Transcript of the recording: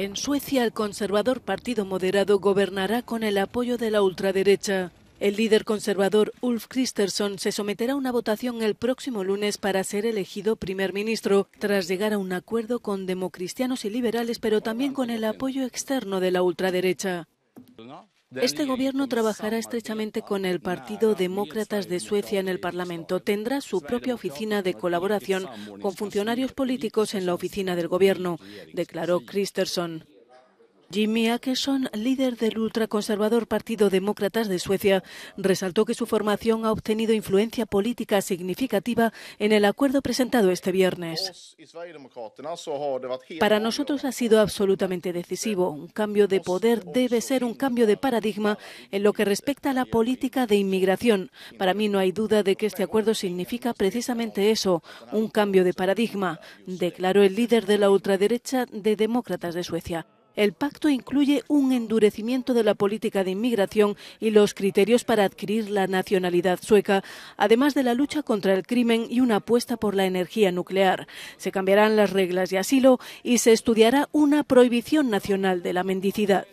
En Suecia, el conservador Partido Moderado gobernará con el apoyo de la ultraderecha. El líder conservador Ulf Kristersson se someterá a una votación el próximo lunes para ser elegido primer ministro, tras llegar a un acuerdo con democristianos y liberales, pero también con el apoyo externo de la ultraderecha. Este gobierno trabajará estrechamente con el Partido Demócratas de Suecia en el Parlamento. Tendrá su propia oficina de colaboración con funcionarios políticos en la oficina del gobierno, declaró Christerson. Jimmy Åkesson, líder del ultraconservador Partido Demócratas de Suecia, resaltó que su formación ha obtenido influencia política significativa en el acuerdo presentado este viernes. Para nosotros ha sido absolutamente decisivo. Un cambio de poder debe ser un cambio de paradigma en lo que respecta a la política de inmigración. Para mí no hay duda de que este acuerdo significa precisamente eso, un cambio de paradigma, declaró el líder de la ultraderecha de Demócratas de Suecia. El pacto incluye un endurecimiento de la política de inmigración y los criterios para adquirir la nacionalidad sueca, además de la lucha contra el crimen y una apuesta por la energía nuclear. Se cambiarán las reglas de asilo y se estudiará una prohibición nacional de la mendicidad.